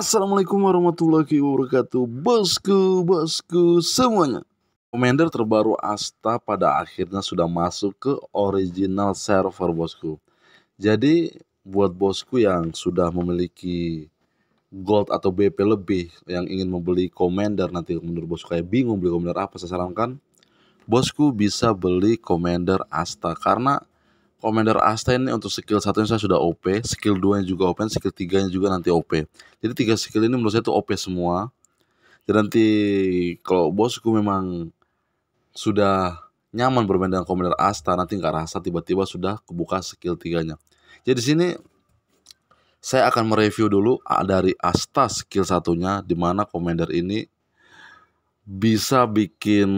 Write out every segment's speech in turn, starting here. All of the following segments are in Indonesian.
Assalamualaikum warahmatullahi wabarakatuh Bosku, bosku semuanya Commander terbaru Asta pada akhirnya sudah masuk ke original server bosku Jadi buat bosku yang sudah memiliki gold atau BP lebih Yang ingin membeli Commander nanti menurut bosku kayak bingung beli Commander apa Saya sarankan bosku bisa beli Commander Asta Karena Commander Asta ini untuk skill satunya saya sudah OP, skill 2 nya juga OP, skill 3 nya juga nanti OP. Jadi tiga skill ini menurut saya itu OP semua. Jadi nanti kalau bosku memang sudah nyaman bermain dengan Commander Asta nanti nggak rasa tiba-tiba sudah kebuka skill tiganya. Jadi sini saya akan mereview dulu ah, dari Asta skill satunya di mana Commander ini bisa bikin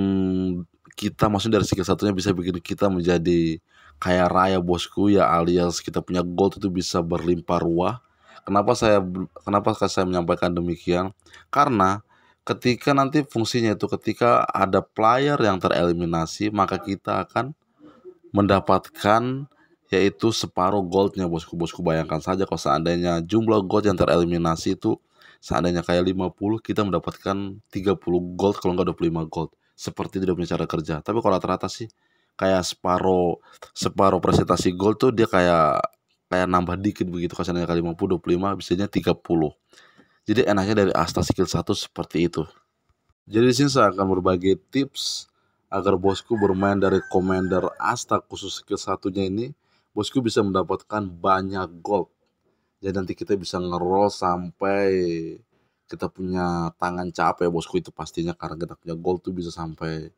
kita maksudnya dari skill satunya bisa bikin kita menjadi kaya raya bosku ya alias kita punya gold itu bisa berlimpah ruah. Kenapa saya kenapa saya menyampaikan demikian? Karena ketika nanti fungsinya itu ketika ada player yang tereliminasi maka kita akan mendapatkan yaitu separuh goldnya bosku bosku bayangkan saja kalau seandainya jumlah gold yang tereliminasi itu seandainya kayak 50 kita mendapatkan 30 gold kalau nggak 25 gold seperti tidak punya cara kerja tapi kalau rata-rata sih kayak separo separo presentasi gol tuh dia kayak kayak nambah dikit begitu kasihannya kali 50 25 bisanya 30. Jadi enaknya dari Asta skill 1 seperti itu. Jadi di sini saya akan berbagi tips agar bosku bermain dari commander Asta khusus skill satunya ini bosku bisa mendapatkan banyak gold. Jadi nanti kita bisa ngerol sampai kita punya tangan capek bosku itu pastinya karena kita punya gold tuh bisa sampai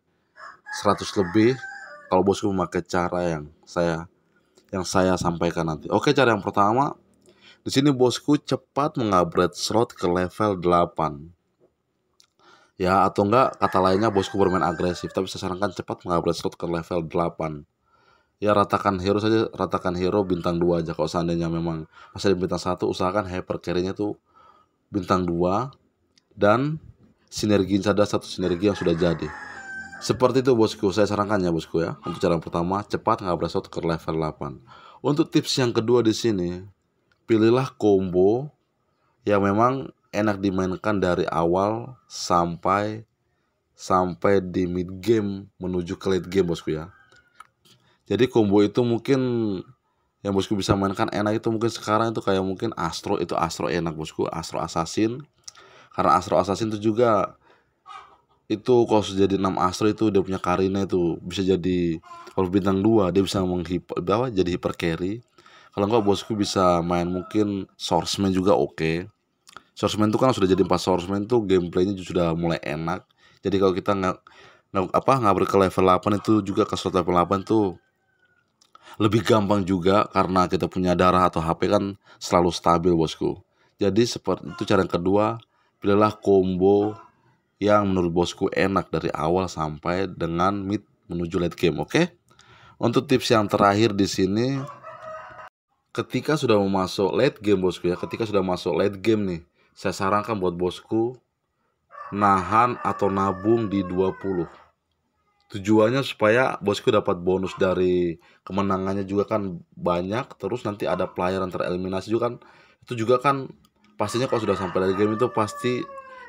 100 lebih kalau bosku memakai cara yang saya yang saya sampaikan nanti. Oke, cara yang pertama di sini bosku cepat mengupgrade slot ke level 8. Ya, atau enggak kata lainnya bosku bermain agresif, tapi saya sarankan cepat mengupgrade slot ke level 8. Ya ratakan hero saja, ratakan hero bintang 2 aja kalau seandainya memang masih di bintang 1 usahakan hyper carry-nya tuh bintang 2 dan sinergi ada satu sinergi yang sudah jadi. Seperti itu bosku, saya sarankan ya bosku ya. Untuk cara pertama, cepat nggak berasal ke level 8. Untuk tips yang kedua di sini, pilihlah combo yang memang enak dimainkan dari awal sampai sampai di mid game menuju ke late game bosku ya. Jadi combo itu mungkin yang bosku bisa mainkan enak itu mungkin sekarang itu kayak mungkin Astro itu Astro enak bosku, Astro Assassin. Karena Astro Assassin itu juga itu kalau sudah jadi enam astro itu dia punya karina itu bisa jadi kalau bintang dua dia bisa menghiper bawa jadi hiper carry kalau enggak bosku bisa main mungkin sourceman juga oke okay. sourceman itu kan sudah jadi empat sourceman tuh gameplaynya juga sudah mulai enak jadi kalau kita nggak apa nggak berke level 8 itu juga ke level 8 tuh lebih gampang juga karena kita punya darah atau HP kan selalu stabil bosku jadi seperti itu cara yang kedua pilihlah combo yang menurut bosku enak dari awal sampai dengan mid menuju late game, oke? Okay? Untuk tips yang terakhir di sini ketika sudah mau masuk late game bosku ya, ketika sudah masuk late game nih, saya sarankan buat bosku nahan atau nabung di 20. Tujuannya supaya bosku dapat bonus dari kemenangannya juga kan banyak, terus nanti ada player yang tereliminasi juga kan. Itu juga kan pastinya kalau sudah sampai late game itu pasti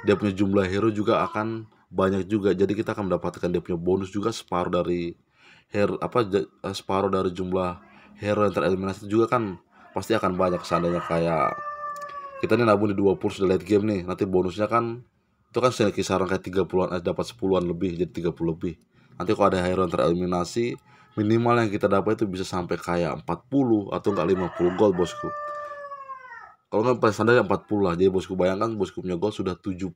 dia punya jumlah hero juga akan banyak juga jadi kita akan mendapatkan dia punya bonus juga separuh dari hero apa eh, separuh dari jumlah hero yang tereliminasi juga kan pasti akan banyak seandainya kayak kita ini nabung di 20 sudah late game nih nanti bonusnya kan itu kan kisaran kayak 30-an eh, dapat 10-an lebih jadi 30 lebih nanti kalau ada hero yang tereliminasi minimal yang kita dapat itu bisa sampai kayak 40 atau enggak 50 gold bosku kalau nggak paling standarnya 40 lah jadi bosku bayangkan bosku punya gold sudah 70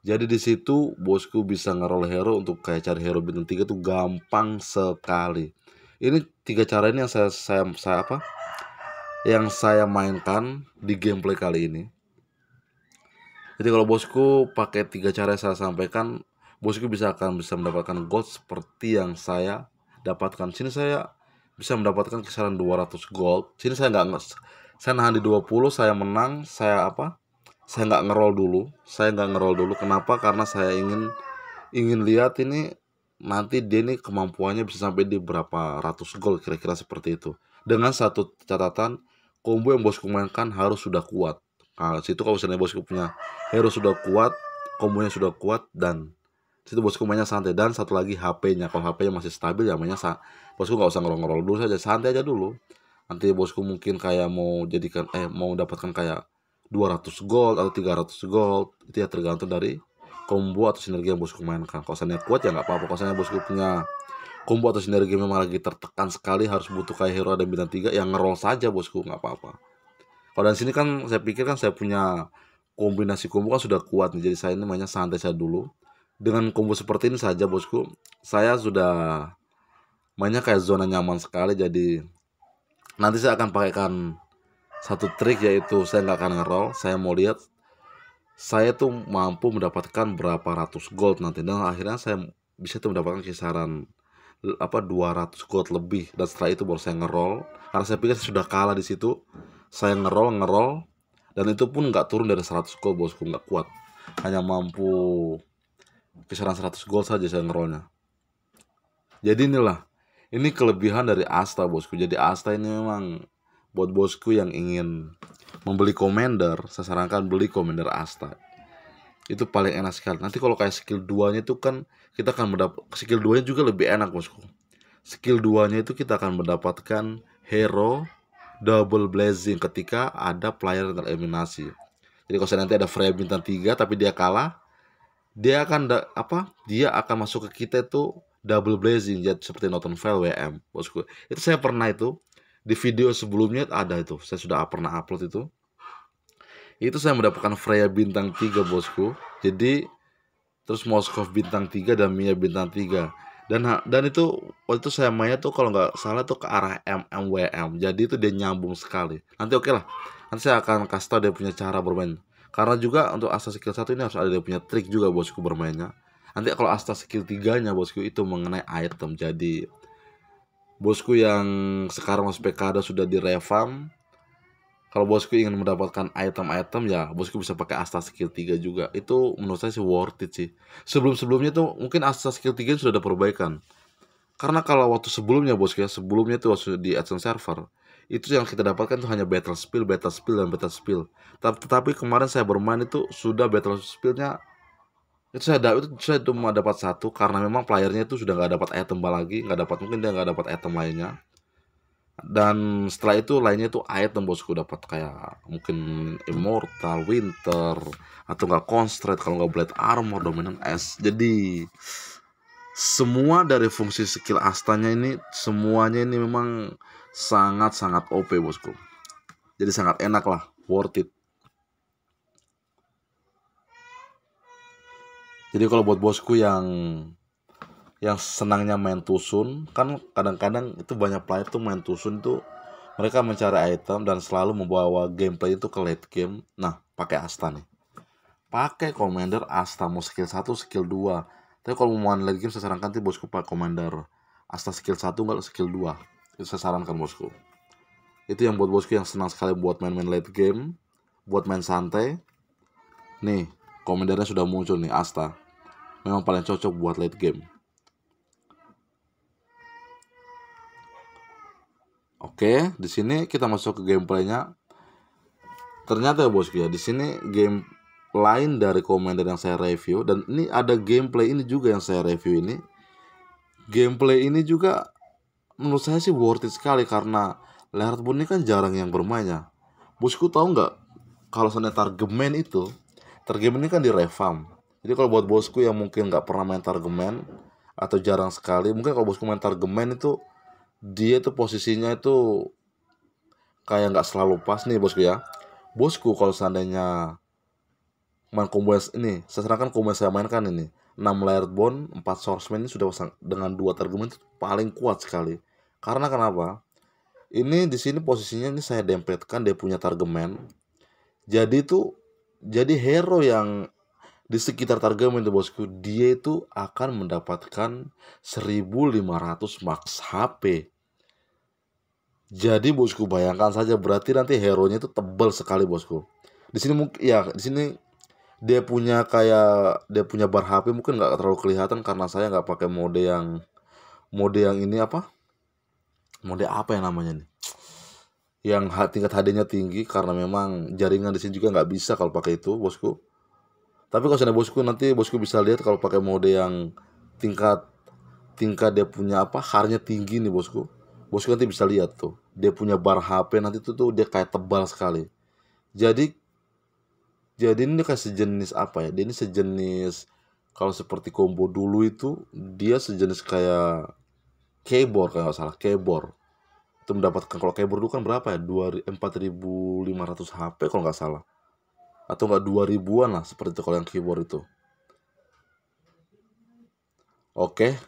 jadi di situ bosku bisa ngerol hero untuk kayak cari hero bintang 3 tuh gampang sekali ini tiga cara ini yang saya saya, saya apa yang saya mainkan di gameplay kali ini jadi kalau bosku pakai tiga cara yang saya sampaikan bosku bisa akan bisa mendapatkan gold seperti yang saya dapatkan sini saya bisa mendapatkan kisaran 200 gold sini saya nggak saya nahan di 20 saya menang saya apa saya nggak ngerol dulu saya nggak ngerol dulu kenapa karena saya ingin ingin lihat ini nanti dia ini kemampuannya bisa sampai di berapa ratus gol kira-kira seperti itu dengan satu catatan combo yang bosku mainkan harus sudah kuat nah, situ kalau misalnya bosku punya hero sudah kuat kombonya sudah kuat dan situ bosku mainnya santai dan satu lagi HP-nya kalau HP-nya masih stabil ya mainnya bosku nggak usah ngerol-ngerol dulu saja santai aja dulu nanti bosku mungkin kayak mau jadikan eh mau dapatkan kayak 200 gold atau 300 gold itu ya tergantung dari combo atau sinergi yang bosku mainkan kalau saya kuat ya nggak apa-apa kalau saya bosku punya combo atau sinergi memang lagi tertekan sekali harus butuh kayak hero dan bintang tiga yang ngerol saja bosku nggak apa-apa kalau dari sini kan saya pikir kan saya punya kombinasi combo kan sudah kuat nih jadi saya ini mainnya santai saja dulu dengan combo seperti ini saja bosku saya sudah mainnya kayak zona nyaman sekali jadi nanti saya akan pakaikan satu trik yaitu saya nggak akan ngerol saya mau lihat saya tuh mampu mendapatkan berapa ratus gold nanti dan akhirnya saya bisa tuh mendapatkan kisaran apa 200 gold lebih dan setelah itu baru saya ngerol karena saya pikir saya sudah kalah di situ saya ngerol ngerol dan itu pun nggak turun dari 100 gold bosku nggak kuat hanya mampu kisaran 100 gold saja saya ngerolnya jadi inilah ini kelebihan dari Asta bosku jadi Asta ini memang buat bosku yang ingin membeli commander saya sarankan beli commander Asta itu paling enak sekali nanti kalau kayak skill 2 nya itu kan kita akan mendapat skill 2 nya juga lebih enak bosku skill 2 nya itu kita akan mendapatkan hero double blazing ketika ada player tereliminasi jadi kalau nanti ada frame bintang 3 tapi dia kalah dia akan apa dia akan masuk ke kita itu double blazing jet ya, seperti Norton WM bosku itu saya pernah itu di video sebelumnya ada itu saya sudah pernah upload itu itu saya mendapatkan Freya bintang 3 bosku jadi terus Moskov bintang 3 dan Mia bintang 3 dan dan itu waktu itu saya mainnya tuh kalau nggak salah tuh ke arah MMWM jadi itu dia nyambung sekali nanti oke okay lah nanti saya akan kasih tau dia punya cara bermain karena juga untuk asas skill satu ini harus ada dia punya trik juga bosku bermainnya nanti kalau asta skill 3 nya bosku itu mengenai item jadi bosku yang sekarang masuk ada sudah direvamp kalau bosku ingin mendapatkan item-item ya bosku bisa pakai asta skill 3 juga itu menurut saya sih worth it sih sebelum-sebelumnya tuh mungkin asta skill 3 sudah ada perbaikan karena kalau waktu sebelumnya bosku ya sebelumnya tuh waktu di adsense server itu yang kita dapatkan tuh hanya battle spill battle spill dan battle spill tetapi kemarin saya bermain itu sudah battle spillnya itu saya dapat itu saya cuma dapat satu karena memang playernya itu sudah nggak dapat item bal lagi nggak dapat mungkin dia nggak dapat item lainnya dan setelah itu lainnya itu item bosku dapat kayak mungkin immortal winter atau nggak constraint kalau nggak blade armor dominan es jadi semua dari fungsi skill astanya ini semuanya ini memang sangat sangat op bosku jadi sangat enak lah worth it Jadi kalau buat bosku yang yang senangnya main tusun, kan kadang-kadang itu banyak player tuh main tusun tuh mereka mencari item dan selalu membawa gameplay itu ke late game. Nah, pakai Asta nih. Pakai Commander Asta mau skill 1, skill 2. Tapi kalau mau main late game saya sarankan tuh bosku pakai Commander Asta skill 1 enggak skill 2. Itu saya sarankan bosku. Itu yang buat bosku yang senang sekali buat main-main late game, buat main santai. Nih, komendernya sudah muncul nih Asta memang paling cocok buat late game. Oke, di sini kita masuk ke gameplaynya. Ternyata ya bosku ya, di sini game lain dari komentar yang saya review dan ini ada gameplay ini juga yang saya review ini. Gameplay ini juga menurut saya sih worth it sekali karena Leonard pun ini kan jarang yang bermainnya. Bosku tahu nggak kalau seandainya Targemen itu Targemen ini kan di revamp jadi kalau buat bosku yang mungkin nggak pernah main targemen atau jarang sekali, mungkin kalau bosku main targemen itu dia tuh posisinya itu kayak nggak selalu pas nih bosku ya. Bosku kalau seandainya main combo ini, saya kan kombes saya mainkan ini, 6 layer bond, 4 swordsman ini sudah pasang, dengan dua targemen itu paling kuat sekali. Karena kenapa? Ini di sini posisinya ini saya dempetkan dia punya targemen. Jadi tuh jadi hero yang di sekitar Targamen itu bosku dia itu akan mendapatkan 1500 max HP jadi bosku bayangkan saja berarti nanti hero nya itu tebel sekali bosku di sini mungkin ya di sini dia punya kayak dia punya bar HP mungkin nggak terlalu kelihatan karena saya nggak pakai mode yang mode yang ini apa mode apa yang namanya nih yang tingkat HD-nya tinggi karena memang jaringan di sini juga nggak bisa kalau pakai itu bosku tapi kalau saya bosku nanti bosku bisa lihat kalau pakai mode yang tingkat tingkat dia punya apa harnya tinggi nih bosku bosku nanti bisa lihat tuh dia punya bar HP nanti tuh tuh dia kayak tebal sekali jadi jadi ini kayak sejenis apa ya dia ini sejenis kalau seperti combo dulu itu dia sejenis kayak keyboard kalau nggak salah keyboard itu mendapatkan kalau keyboard dulu kan berapa ya 4500 HP kalau nggak salah atau enggak 2000-an lah seperti itu kalau yang keyboard itu. Oke.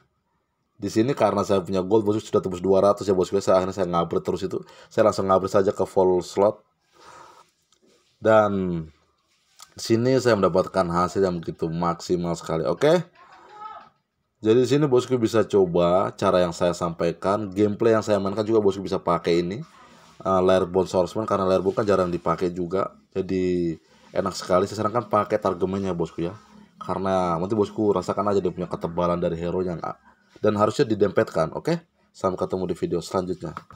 Di sini karena saya punya gold bosku sudah tembus 200 ya bosku, ya. saya akhirnya saya ngabret terus itu. Saya langsung ngabret saja ke full slot. Dan di sini saya mendapatkan hasil yang begitu maksimal sekali. Oke. Jadi di sini bosku bisa coba cara yang saya sampaikan, gameplay yang saya mainkan juga bosku bisa pakai ini. Uh, eh, layer bone swordsman karena layer bone kan jarang dipakai juga. Jadi enak sekali saya sarankan pakai targemennya bosku ya karena nanti bosku rasakan aja dia punya ketebalan dari hero nya dan harusnya didempetkan oke sampai ketemu di video selanjutnya